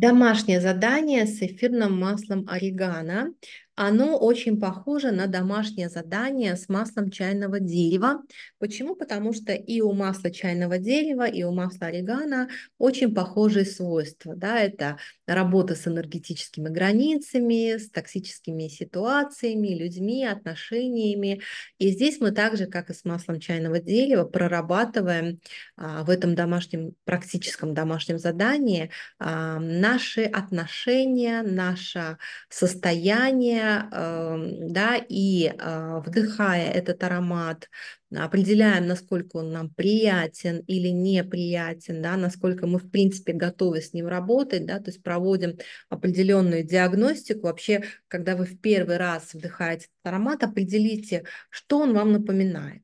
домашнее задание с эфирным маслом орегано. Оно очень похоже на домашнее задание с маслом чайного дерева. Почему? Потому что и у масла чайного дерева, и у масла орегано очень похожие свойства. Да? Это работа с энергетическими границами, с токсическими ситуациями, людьми, отношениями. И здесь мы также, как и с маслом чайного дерева, прорабатываем а, в этом домашнем, практическом домашнем задании а, наши отношения, наше состояние, Эм, да, и а, вдыхая этот аромат, определяем, насколько он нам приятен или неприятен, да, насколько мы, в принципе, готовы с ним работать, да, то есть проводим определенную диагностику. Вообще, когда вы в первый раз вдыхаете этот аромат, определите, что он вам напоминает.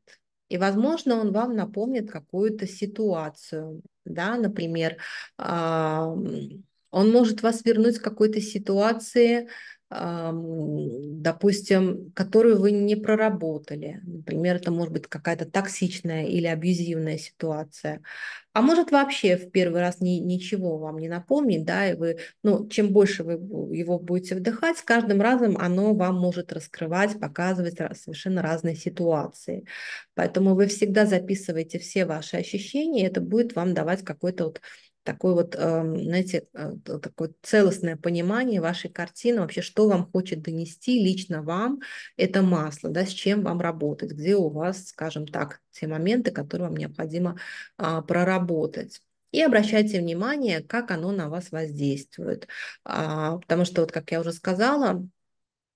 И, возможно, он вам напомнит какую-то ситуацию, да, например, он может вас вернуть к какой-то ситуации, допустим, которую вы не проработали. Например, это может быть какая-то токсичная или абьюзивная ситуация. А может вообще в первый раз ни, ничего вам не напомнить, да, и вы, ну, чем больше вы его будете вдыхать, с каждым разом оно вам может раскрывать, показывать совершенно разные ситуации. Поэтому вы всегда записываете все ваши ощущения, и это будет вам давать какой-то вот такое вот, эм, знаете, э, такое целостное понимание вашей картины, вообще, что вам хочет донести лично вам это масло, да, с чем вам работать, где у вас, скажем так, те моменты, которые вам необходимо а, проработать. И обращайте внимание, как оно на вас воздействует. А, потому что, вот, как я уже сказала,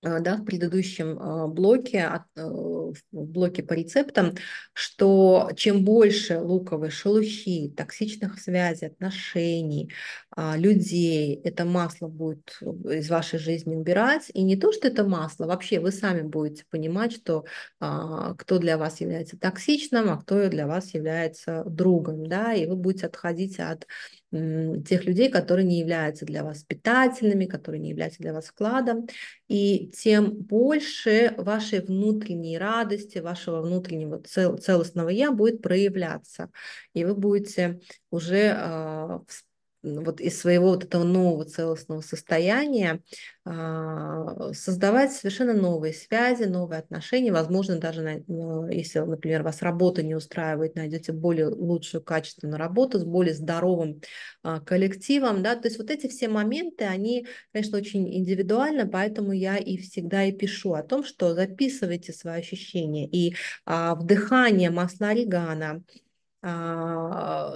а, да, в предыдущем а, блоке, э, в блоке по рецептам, что чем больше луковой шелухи, токсичных связей, отношений, а, людей, это масло будет из вашей жизни убирать. И не то, что это масло, вообще вы сами будете понимать, что кто для вас является токсичным, а кто для вас является другом, да, и вы будете отходить от тех людей, которые не являются для вас питательными, которые не являются для вас вкладом, и тем больше вашей внутренней радости, вашего внутреннего цел, целостного я будет проявляться, и вы будете уже э, вот из своего вот этого нового целостного состояния а, создавать совершенно новые связи, новые отношения. Возможно, даже ну, если, например, вас работа не устраивает, найдете более лучшую качественную работу с более здоровым а, коллективом. Да? То есть вот эти все моменты, они, конечно, очень индивидуально, поэтому я и всегда и пишу о том, что записывайте свои ощущения. И а, вдыхание масла орегана – а,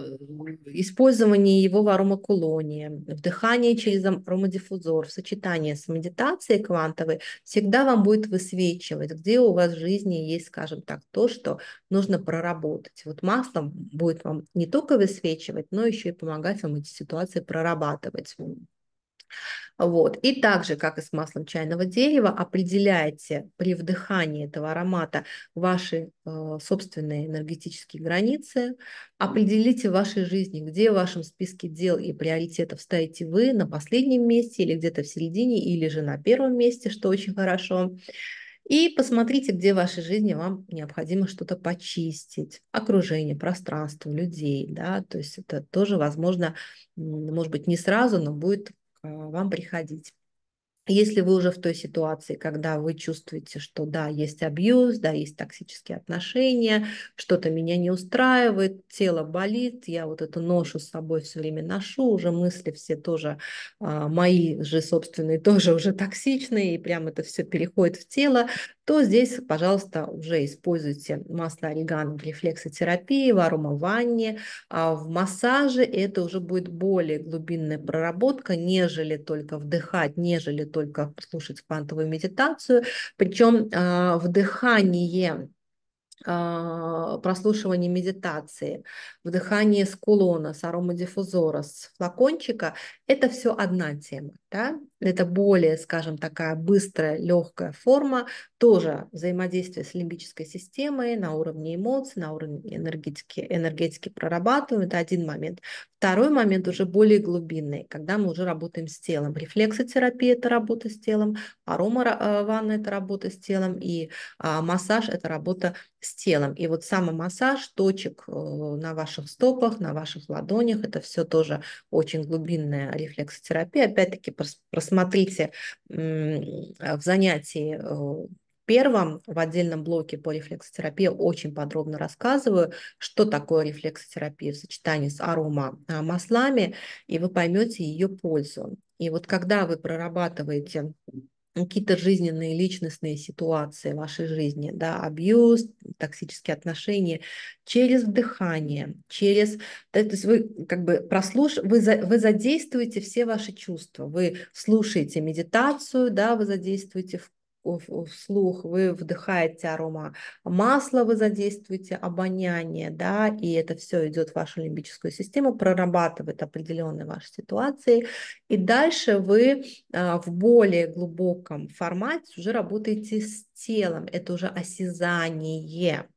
использование его в аромаколонии, вдыхание через аромадиффузор в сочетании с медитацией квантовой всегда вам будет высвечивать, где у вас в жизни есть, скажем так, то, что нужно проработать. Вот масло будет вам не только высвечивать, но еще и помогать вам эти ситуации прорабатывать. Вот. И также, как и с маслом чайного дерева, определяйте при вдыхании этого аромата ваши э, собственные энергетические границы, определите в вашей жизни, где в вашем списке дел и приоритетов стоите вы на последнем месте или где-то в середине, или же на первом месте, что очень хорошо. И посмотрите, где в вашей жизни вам необходимо что-то почистить. Окружение, пространство, людей. Да? То есть это тоже, возможно, может быть, не сразу, но будет Э, вам приходить. Если вы уже в той ситуации, когда вы чувствуете, что да, есть абьюз, да, есть токсические отношения, что-то меня не устраивает, тело болит, я вот эту ношу с собой все время ношу, уже мысли все тоже а, мои же собственные тоже уже токсичные, и прям это все переходит в тело, то здесь, пожалуйста, уже используйте масло орегано в рефлексотерапии, в аромаванне, а в массаже это уже будет более глубинная проработка, нежели только вдыхать, нежели только слушать квантовую медитацию. Причем э, а, вдыхание а, прослушивание медитации, вдыхание с кулона, с аромадиффузора, с флакончика, это все одна тема. Да? Это более, скажем, такая быстрая, легкая форма, тоже взаимодействие с лимбической системой на уровне эмоций, на уровне энергетики, энергетики прорабатываем. Это один момент. Второй момент уже более глубинный, когда мы уже работаем с телом. Рефлексотерапия – это работа с телом, арома ванна – это работа с телом, и а, массаж – это работа с телом. И вот самомассаж точек э, на ваших стопах, на ваших ладонях – это все тоже очень глубинная рефлексотерапия. Опять-таки, просмотрите смотрите в занятии э, первом, в отдельном блоке по рефлексотерапии очень подробно рассказываю, что такое рефлексотерапия в сочетании с арома а, маслами и вы поймете ее пользу. И вот когда вы прорабатываете какие-то жизненные, личностные ситуации в вашей жизни, да, абьюз, токсические отношения, через дыхание, через... Да, то есть вы как бы прослуш... вы, за... вы задействуете все ваши чувства, вы слушаете медитацию, да, вы задействуете вслух, вы вдыхаете арома масла, вы задействуете обоняние, да, и это все идет в вашу лимбическую систему, прорабатывает определенные ваши ситуации, и дальше вы а, в более глубоком формате уже работаете с телом, это уже осязание,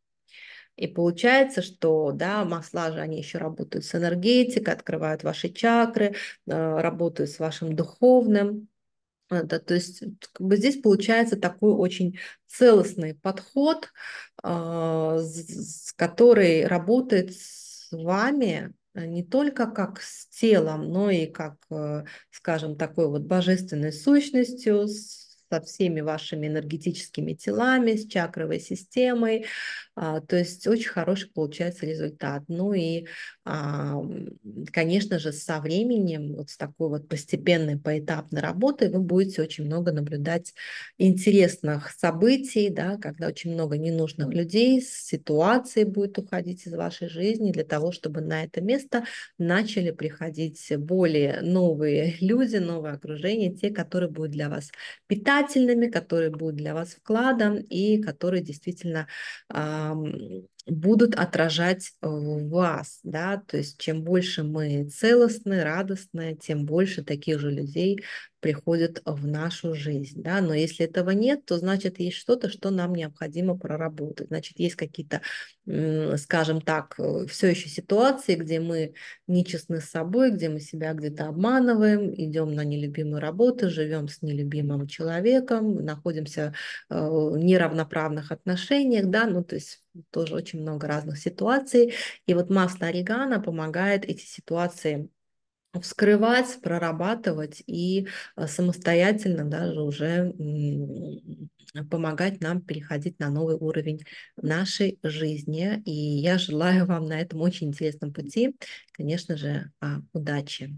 и получается, что да, масла же, они еще работают с энергетикой, открывают ваши чакры, а, работают с вашим духовным да, то есть как бы здесь получается такой очень целостный подход, с а, который работает с вами а, не только как с телом, но и как, э, скажем, такой вот божественной сущностью, с со всеми вашими энергетическими телами, с чакровой системой. А, то есть очень хороший получается результат. Ну и, а, конечно же, со временем, вот с такой вот постепенной, поэтапной работой вы будете очень много наблюдать интересных событий, да, когда очень много ненужных людей, ситуации будет уходить из вашей жизни для того, чтобы на это место начали приходить более новые люди, новое окружение, те, которые будут для вас питать обязательными, которые будут для вас вкладом и которые действительно будут отражать э, вас, да, то есть чем больше мы целостны, радостны, тем больше таких же людей приходит в нашу жизнь. Да? Но если этого нет, то значит есть что-то, что нам необходимо проработать. Значит, есть какие-то, скажем так, э, все еще ситуации, где мы нечестны с собой, где мы себя где-то обманываем, идем на нелюбимую работу, живем с нелюбимым человеком, находимся э, в неравноправных отношениях, да, ну то есть тоже очень много разных ситуаций. И вот масло орегано помогает эти ситуации вскрывать, прорабатывать и э, самостоятельно даже уже помогать нам переходить на новый уровень нашей жизни. И я желаю вам на этом очень интересном пути, конечно же, а, удачи.